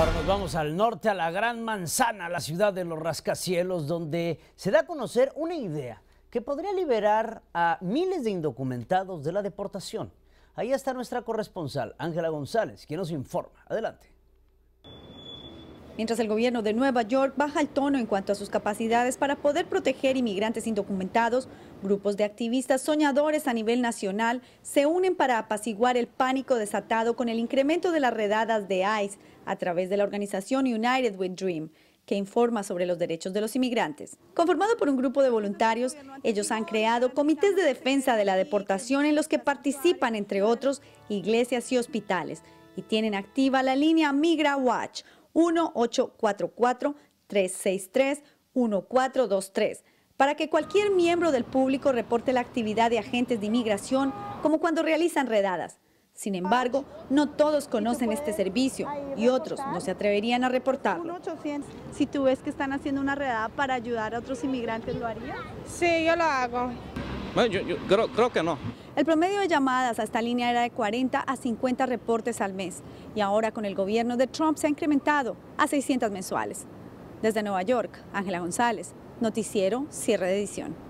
Ahora nos vamos al norte, a la Gran Manzana, la ciudad de los rascacielos, donde se da a conocer una idea que podría liberar a miles de indocumentados de la deportación. Ahí está nuestra corresponsal, Ángela González, quien nos informa. Adelante mientras el gobierno de Nueva York baja el tono en cuanto a sus capacidades para poder proteger inmigrantes indocumentados, grupos de activistas soñadores a nivel nacional se unen para apaciguar el pánico desatado con el incremento de las redadas de ICE a través de la organización United with Dream que informa sobre los derechos de los inmigrantes. Conformado por un grupo de voluntarios, ellos han creado comités de defensa de la deportación en los que participan, entre otros, iglesias y hospitales, y tienen activa la línea Migra Watch, 1-844-363-1423 para que cualquier miembro del público reporte la actividad de agentes de inmigración como cuando realizan redadas. Sin embargo, no todos conocen este servicio y otros no se atreverían a reportarlo. Si tú ves que están haciendo una redada para ayudar a otros inmigrantes, ¿lo harías? Sí, yo lo hago. Bueno, yo, creo que no. El promedio de llamadas a esta línea era de 40 a 50 reportes al mes y ahora con el gobierno de Trump se ha incrementado a 600 mensuales. Desde Nueva York, Ángela González, Noticiero, cierre de edición.